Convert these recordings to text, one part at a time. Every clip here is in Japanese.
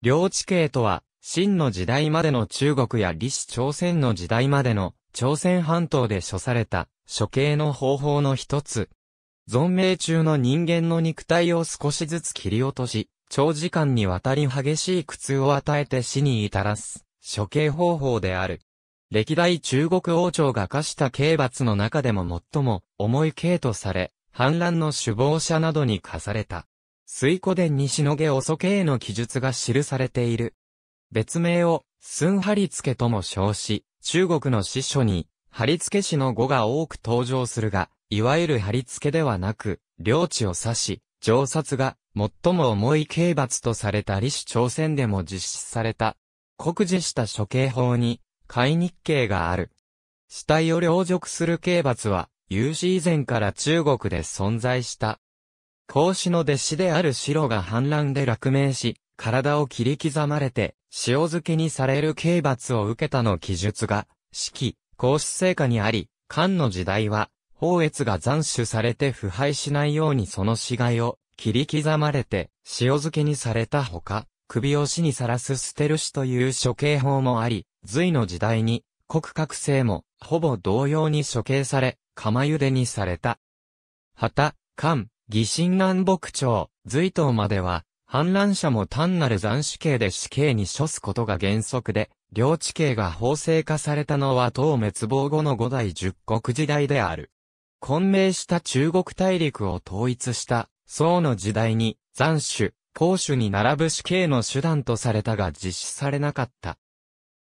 領地系とは、秦の時代までの中国や李氏朝鮮の時代までの朝鮮半島で処された処刑の方法の一つ。存命中の人間の肉体を少しずつ切り落とし、長時間にわたり激しい苦痛を与えて死に至らす処刑方法である。歴代中国王朝が課した刑罰の中でも最も重い刑とされ、反乱の首謀者などに課された。水古殿にしのげ遅けへの記述が記されている。別名を、寸張り付けとも称し、中国の司書に、張り付け師の語が多く登場するが、いわゆる張り付けではなく、領地を指し、上殺が、最も重い刑罰とされた李氏朝鮮でも実施された。告示した処刑法に、解日刑がある。死体を領辱する刑罰は、有史以前から中国で存在した。孔子の弟子である白が反乱で落命し、体を切り刻まれて、塩漬けにされる刑罰を受けたの記述が、四季、孔子聖下にあり、漢の時代は、法越が斬首されて腐敗しないようにその死骸を切り刻まれて塩漬けにされたほか、首を死にさらす捨てる死という処刑法もあり、隋の時代に国覚醒もほぼ同様に処刑され、釜茹でにされた。はた、漢、疑心南北朝、隋唐までは、反乱者も単なる斬死刑で死刑に処すことが原則で、領地刑が法制化されたのは唐滅亡後の五代十国時代である。混迷した中国大陸を統一した宋の時代に斬首、公主に並ぶ死刑の手段とされたが実施されなかった。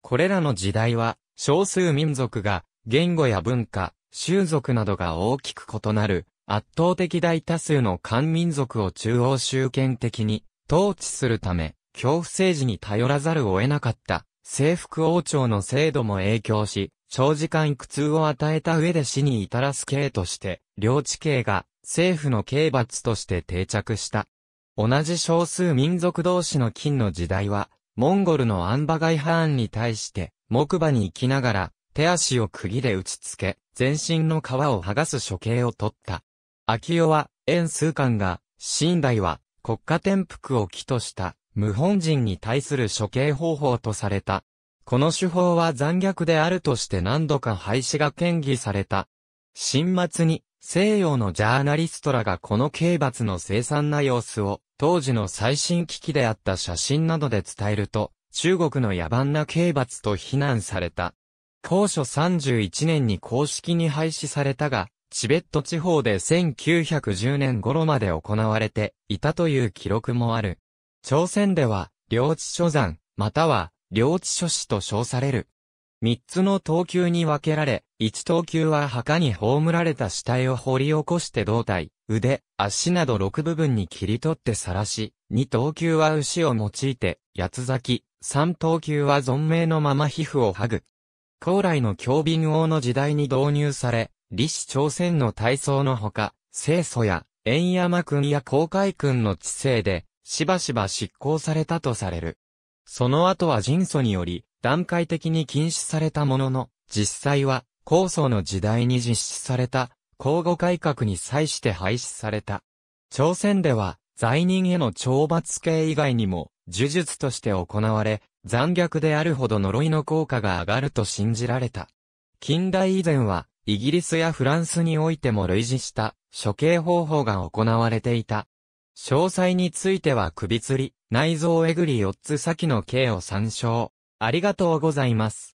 これらの時代は少数民族が言語や文化、習俗などが大きく異なる圧倒的大多数の漢民族を中央集権的に統治するため、恐怖政治に頼らざるを得なかった征服王朝の制度も影響し、長時間苦痛を与えた上で死に至らす刑として、領地刑が政府の刑罰として定着した。同じ少数民族同士の金の時代は、モンゴルのアンバガイハーンに対して、木馬に行きながら、手足を釘で打ちつけ、全身の皮を剥がす処刑を取った。秋代は、円数官が、新代は、国家転覆を起とした、無本人に対する処刑方法とされた。この手法は残虐であるとして何度か廃止が権議された。新末に、西洋のジャーナリストらがこの刑罰の凄惨な様子を、当時の最新機器であった写真などで伝えると、中国の野蛮な刑罰と非難された。高所31年に公式に廃止されたが、チベット地方で1910年頃まで行われていたという記録もある。朝鮮では、領地所山、または、領地所死と称される。三つの等級に分けられ、一等級は墓に葬られた死体を掘り起こして胴体、腕、足など六部分に切り取って晒し、二等級は牛を用いて、八つ咲き、三等級は存命のまま皮膚を剥ぐ。高来の強貧王の時代に導入され、李氏朝鮮の体操のほか、清祖や、円山君や公海君の知性で、しばしば執行されたとされる。その後は人祖により、段階的に禁止されたものの、実際は、高祖の時代に実施された、交互改革に際して廃止された。朝鮮では、罪人への懲罰刑以外にも、呪術として行われ、残虐であるほど呪いの効果が上がると信じられた。近代以前は、イギリスやフランスにおいても類似した処刑方法が行われていた。詳細については首吊り、内臓えぐり4つ先の刑を参照。ありがとうございます。